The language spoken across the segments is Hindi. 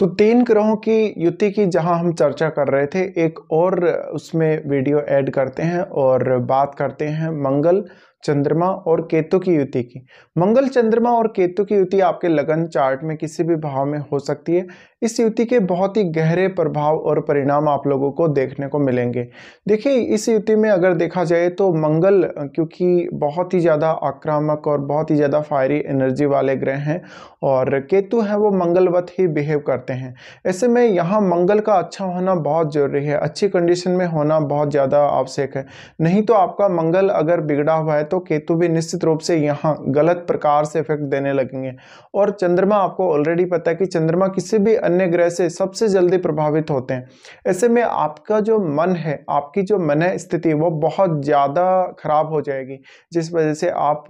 तो तीन ग्रहों की युति की जहां हम चर्चा कर रहे थे एक और उसमें वीडियो ऐड करते हैं और बात करते हैं मंगल चंद्रमा और केतु की युति की मंगल चंद्रमा और केतु की युति आपके लगन चार्ट में किसी भी भाव में हो सकती है इस युति के बहुत ही गहरे प्रभाव और परिणाम आप लोगों को देखने को मिलेंगे देखिए इस युति में अगर देखा जाए तो मंगल क्योंकि बहुत ही ज़्यादा आक्रामक और बहुत ही ज़्यादा फायरी एनर्जी वाले ग्रह हैं और केतु हैं वो मंगलवत ही बिहेव करते हैं ऐसे में यहाँ मंगल का अच्छा होना बहुत ज़रूरी है अच्छी कंडीशन में होना बहुत ज़्यादा आवश्यक है नहीं तो आपका मंगल अगर बिगड़ा हुआ है तो केतु भी निश्चित रूप से यहाँ गलत प्रकार से इफेक्ट देने लगेंगे और चंद्रमा आपको ऑलरेडी पता है कि चंद्रमा किसी भी अन्य ग्रह से सबसे जल्दी प्रभावित होते हैं ऐसे में आपका जो मन है आपकी जो मन है स्थिति वो बहुत ज़्यादा खराब हो जाएगी जिस वजह से आप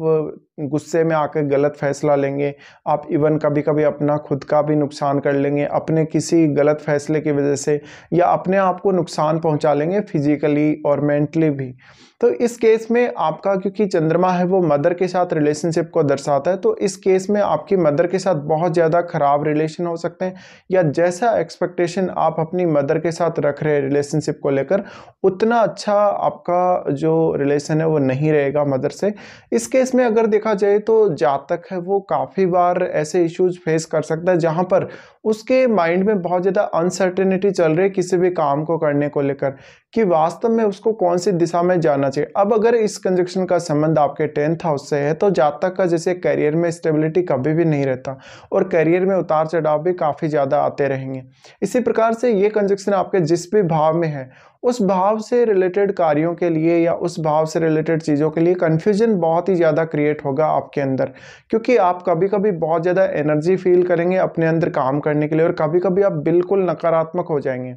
गुस्से में आकर गलत फैसला लेंगे आप इवन कभी कभी अपना खुद का भी नुकसान कर लेंगे अपने किसी गलत फैसले की वजह से या अपने आप को नुकसान पहुंचा लेंगे फिजिकली और मेंटली भी तो इस केस में आपका क्योंकि चंद्रमा है वो मदर के साथ रिलेशनशिप को दर्शाता है तो इस केस में आपकी मदर के साथ बहुत ज़्यादा ख़राब रिलेशन हो सकते हैं या जैसा एक्सपेक्टेशन आप अपनी मदर के साथ रख रहे रिलेशनशिप को लेकर उतना अच्छा आपका जो रिलेशन है वो नहीं रहेगा मदर से इस केस में अगर देखा देखा जाए तो जातक है वो काफ़ी बार ऐसे इश्यूज फेस कर सकता है जहाँ पर उसके माइंड में बहुत ज़्यादा अनसर्टेनिटी चल रही है किसी भी काम को करने को लेकर कि वास्तव में उसको कौन सी दिशा में जाना चाहिए अब अगर इस कंजक्शन का संबंध आपके टेंथ हाउस से है तो जातक का जैसे करियर में स्टेबिलिटी कभी भी नहीं रहता और करियर में उतार चढ़ाव भी काफ़ी ज़्यादा आते रहेंगे इसी प्रकार से ये कंजक्शन आपके जिस भी भाव में है उस भाव से रिलेटेड कार्यों के लिए या उस भाव से रिलेटेड चीज़ों के लिए कन्फ्यूजन बहुत ही ज़्यादा क्रिएट होगा होगा आपके अंदर क्योंकि आप कभी कभी बहुत ज़्यादा एनर्जी फील करेंगे अपने अंदर काम करने के लिए और कभी कभी आप बिल्कुल नकारात्मक हो जाएंगे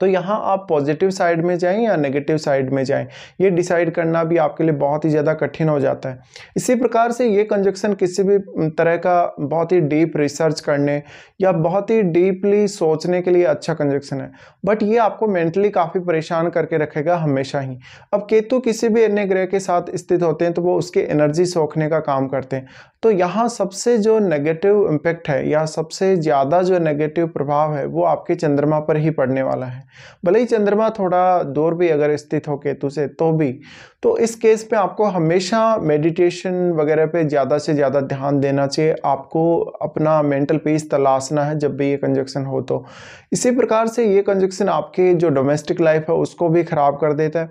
तो यहाँ आप पॉजिटिव साइड में जाएँ या नेगेटिव साइड में जाएँ ये डिसाइड करना भी आपके लिए बहुत ही ज़्यादा कठिन हो जाता है इसी प्रकार से ये कंजक्शन किसी भी तरह का बहुत ही डीप रिसर्च करने या बहुत ही डीपली सोचने के लिए अच्छा कंजक्शन है बट ये आपको मेंटली काफ़ी परेशान करके रखेगा हमेशा ही अब केतु किसी भी अन्य ग्रह के साथ स्थित होते हैं तो वो उसके एनर्जी सोखने का काम करते हैं तो यहाँ सबसे जो नेगेटिव इम्पैक्ट है या सबसे ज़्यादा जो नेगेटिव प्रभाव है वो आपके चंद्रमा पर ही पड़ने वाला है भले ही चंद्रमा थोड़ा दूर भी अगर स्थित हो केतु से तो भी तो इस केस पे आपको हमेशा मेडिटेशन वगैरह पे ज़्यादा से ज़्यादा ध्यान देना चाहिए आपको अपना मेंटल पीस तलाशना है जब भी ये कंजक्शन हो तो इसी प्रकार से ये कंजक्शन आपके जो डोमेस्टिक लाइफ है उसको भी ख़राब कर देता है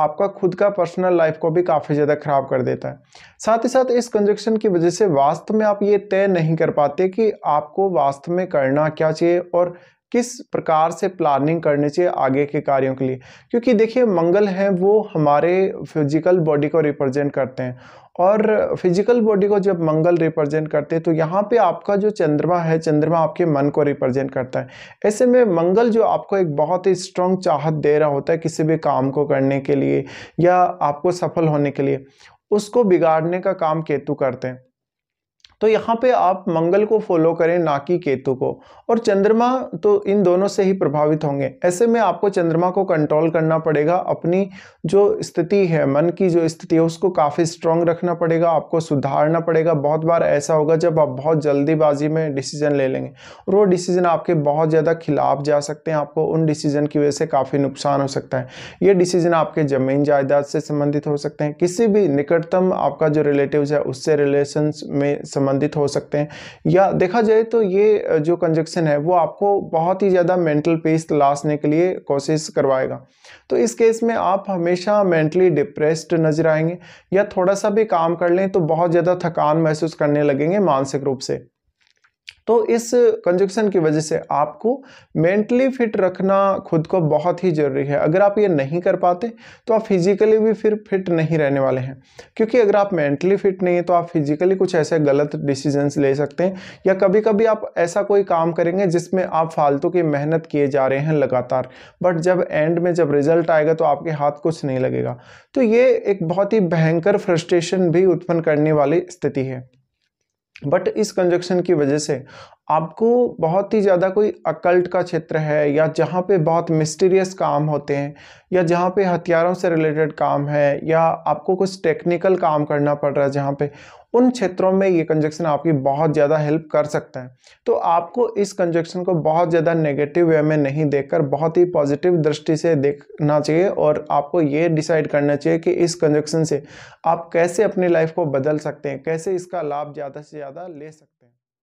आपका खुद का पर्सनल लाइफ को भी काफ़ी ज़्यादा ख़राब कर देता है साथ ही साथ इस कंजक्शन की वजह से वास्तव में आप ये तय नहीं कर पाते कि आपको वास्तव में करना क्या चाहिए और किस प्रकार से प्लानिंग करनी चाहिए आगे के कार्यों के लिए क्योंकि देखिए मंगल हैं वो हमारे फिजिकल बॉडी को रिप्रेजेंट करते हैं और फिजिकल बॉडी को जब मंगल रिप्रेजेंट करते हैं तो यहाँ पे आपका जो चंद्रमा है चंद्रमा आपके मन को रिप्रेजेंट करता है ऐसे में मंगल जो आपको एक बहुत ही स्ट्रॉन्ग चाहत दे रहा होता है किसी भी काम को करने के लिए या आपको सफल होने के लिए उसको बिगाड़ने का काम केतु करते हैं तो यहाँ पे आप मंगल को फॉलो करें ना कि केतु को और चंद्रमा तो इन दोनों से ही प्रभावित होंगे ऐसे में आपको चंद्रमा को कंट्रोल करना पड़ेगा अपनी जो स्थिति है मन की जो स्थिति है उसको काफ़ी स्ट्रांग रखना पड़ेगा आपको सुधारना पड़ेगा बहुत बार ऐसा होगा जब आप बहुत जल्दीबाजी में डिसीजन ले लेंगे और वो डिसीजन आपके बहुत ज़्यादा खिलाफ जा सकते हैं आपको उन डिसीजन की वजह से काफ़ी नुकसान हो सकता है ये डिसीजन आपके ज़मीन जायदाद से संबंधित हो सकते हैं किसी भी निकटतम आपका जो रिलेटिव है उससे रिलेशन में संबंधित हो सकते हैं या देखा जाए तो ये जो कंजक्शन है वो आपको बहुत ही ज़्यादा मेंटल पीस तलाशने के लिए कोशिश करवाएगा तो इस केस में आप हमेशा मेंटली डिप्रेस्ड नजर आएंगे या थोड़ा सा भी काम कर लें तो बहुत ज़्यादा थकान महसूस करने लगेंगे मानसिक रूप से तो इस कंजक्शन की वजह से आपको मेंटली फिट रखना खुद को बहुत ही ज़रूरी है अगर आप ये नहीं कर पाते तो आप फिजिकली भी फिर फिट नहीं रहने वाले हैं क्योंकि अगर आप मेंटली फिट नहीं है तो आप फिजिकली कुछ ऐसे गलत डिसीजंस ले सकते हैं या कभी कभी आप ऐसा कोई काम करेंगे जिसमें आप फालतू की मेहनत किए जा रहे हैं लगातार बट जब एंड में जब रिजल्ट आएगा तो आपके हाथ कुछ नहीं लगेगा तो ये एक बहुत ही भयंकर फ्रस्ट्रेशन भी उत्पन्न करने वाली स्थिति है बट इस कंजक्शन की वजह से आपको बहुत ही ज़्यादा कोई अकल्ट का क्षेत्र है या जहाँ पे बहुत मिस्टीरियस काम होते हैं या जहाँ पे हथियारों से रिलेटेड काम है या आपको कुछ टेक्निकल काम करना पड़ रहा है जहाँ पे उन क्षेत्रों में ये कंजक्शन आपकी बहुत ज़्यादा हेल्प कर सकता है तो आपको इस कंजक्शन को बहुत ज़्यादा नेगेटिव वे में नहीं देख बहुत ही पॉजिटिव दृष्टि से देखना चाहिए और आपको ये डिसाइड करना चाहिए कि इस कंजक्शन से आप कैसे अपनी लाइफ को बदल सकते हैं कैसे इसका लाभ ज़्यादा से ज़्यादा ले सकते हैं